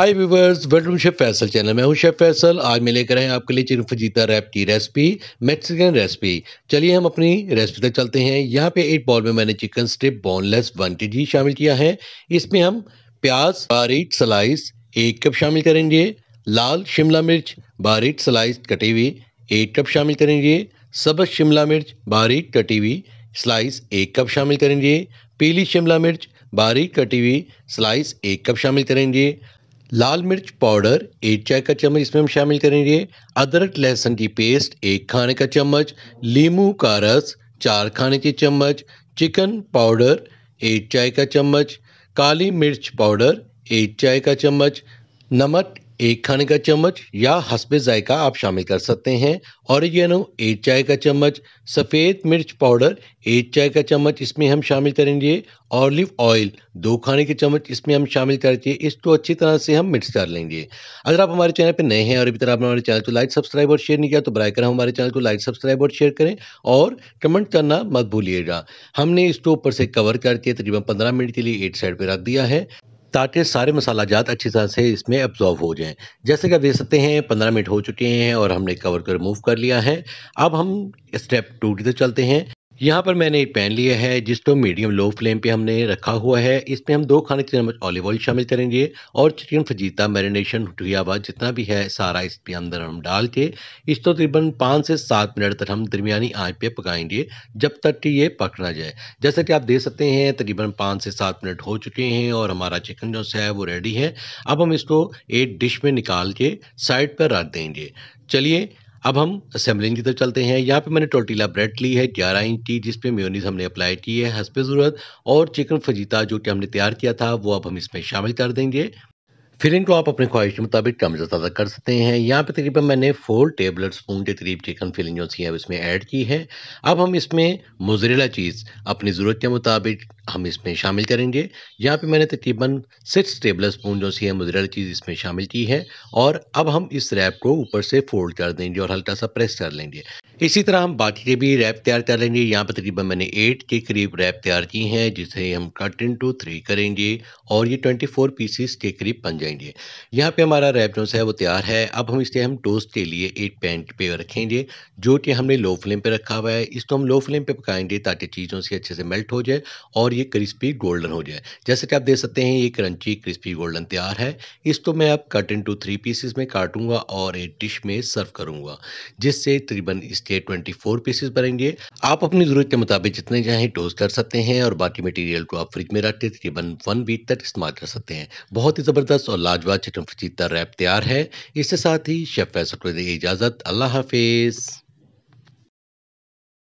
हाय viewers welcome chef Faisal channel मैं हूं chef Faisal आज मैं लेकर आए आपके लिए चिकन फजीता रैप की रेसिपी मैक्सिकन रेसिपी चलिए हम अपनी रेसिपी तक चलते हैं यहाँ पे एट बॉल में मैंने चिकन स्ट्रिप बोनलेस वन के जी शामिल किया है इसमें हम प्याज बारीक स्लाइस एक कप शामिल करेंगे लाल शिमला मिर्च बारीक स्लाइस कटी हुई एक कप शामिल करेंगे सबज शिमला मिर्च बारीक कटी हुई स्लाइस एक कप शामिल करेंगे पीली शिमला मिर्च बारीक कटी हुई स्लाइस एक कप शामिल करेंगे लाल मिर्च पाउडर एक चाय का चम्मच इसमें हम शामिल करेंगे अदरक लहसुन की पेस्ट एक खाने का चम्मच लीमू का रस चार खाने के चम्मच चिकन पाउडर एक चाय का चम्मच काली मिर्च पाउडर एक चाय का चम्मच नमक एक खाने का चम्मच या हसबे जायका आप शामिल कर सकते हैं औरिगेनो एक चाय का चम्मच सफ़ेद मिर्च पाउडर एक चाय का चम्मच इसमें हम शामिल करेंगे ऑलिव ऑयल दो खाने के चम्मच इसमें हम शामिल करके इसको अच्छी तरह से हम मिक्स कर लेंगे अगर आप हमारे चैनल पर नए हैं और अभी तरह आपने हमारे चैनल को लाइक सब्सक्राइब और शेयर नहीं किया तो बर कर हमारे चैनल को लाइक सब्सक्राइब और शेयर करें और कमेंट करना मत भूलिएगा हमने इसको ऊपर से कवर करके तकरीबन पंद्रह मिनट के लिए एक साइड पर रख दिया है ताकि सारे मसाला जात अच्छी तरह से इसमें एब्जॉर्व हो जाएं जैसे कि आप देख सकते हैं पंद्रह मिनट हो चुके हैं और हमने कवर को रिमूव कर लिया है अब हम स्टेप टू की तरफ चलते हैं यहाँ पर मैंने एक पैन लिया है जिसको मीडियम लो फ्लेम पे हमने रखा हुआ है इसमें हम दो खाने के चम्मच ऑलिव ऑयल शामिल करेंगे और चिकन फजीता मैरिनेशन हुआ हुआ जितना भी है सारा इसके अंदर हम डाल के इसको तकरीबन पाँच से सात मिनट तक हम दरमियानी आँच पे पकाएंगे जब तक कि ये पक ना जाए जैसा कि आप देख सकते हैं तकरीबन पाँच से सात मिनट हो चुके हैं और हमारा चिकन जो है वो रेडी है अब हम इसको एक डिश में निकाल के साइड पर रख देंगे चलिए अब हम असेंबलिंग की तरफ चलते हैं यहाँ पे मैंने टोटीला ब्रेड ली है 11 इंच की जिसपे मेयोनीज हमने अप्लाई की है हंसपे ज़रूरत और चिकन फजीता जो कि हमने तैयार किया था वो अब हम इसमें शामिल कर देंगे फिर इनको आप अपनी ख्वाहिश के मुताबिक कम ज़्यादा कर सकते हैं यहाँ पे तकरीबन मैंने फोर टेबल स्पून के करीब चिकन फिलिंग जो सी है इसमें ऐड की है अब हम इसमें मुजरेला चीज़ अपनी ज़रूरत के मुताबिक हम इसमें शामिल करेंगे यहाँ पे मैंने तकरीबन सिक्स टेबल स्पून जो सी है मुजरेला चीज़ इसमें शामिल की है और अब हम इस रैप को ऊपर से फोल्ड कर देंगे और हल्का सा प्रेस कर लेंगे इसी तरह हम बाकी के भी रैप तैयार कर लेंगे यहाँ पर तकरीबन मैंने एट के करीब रैप तैयार किए हैं जिसे हम कट इन टू थ्री करेंगे और ये ट्वेंटी फोर पीसीस के करीब बन जाएंगे यहाँ पे हमारा रैप जो है वो तैयार है अब हम इसे हम टोस्ट के लिए एक पैन पे रखेंगे जो कि हमने लो फ्लेम पे रखा हुआ है इसको हम लो फ्लेम पे पकाएंगे ताकि चीज़ों से अच्छे से मेल्ट हो जाए और ये क्रिस्पी गोल्डन हो जाए जैसे कि आप देख सकते हैं ये क्रंची क्रिस्पी गोल्डन तैयार है इसको मैं अब cut into three pieces में काटूंगा और एक डिश में सर्व करूँगा जिससे तकरीबन इसकी के 24 पीसेस बनेंगे आप अपनी जरूरत के मुताबिक जितने चाहें टोस्ट कर सकते हैं और बाकी मटेरियल को आप फ्रिज में रखते के तकरीबन वन वीक तक इस्तेमाल कर सकते हैं बहुत ही ज़बरदस्त और लाजवाब चिकन फचीता रैप तैयार है इसके साथ ही शेफ फैसल को इजाज़त अल्लाह हाफिज़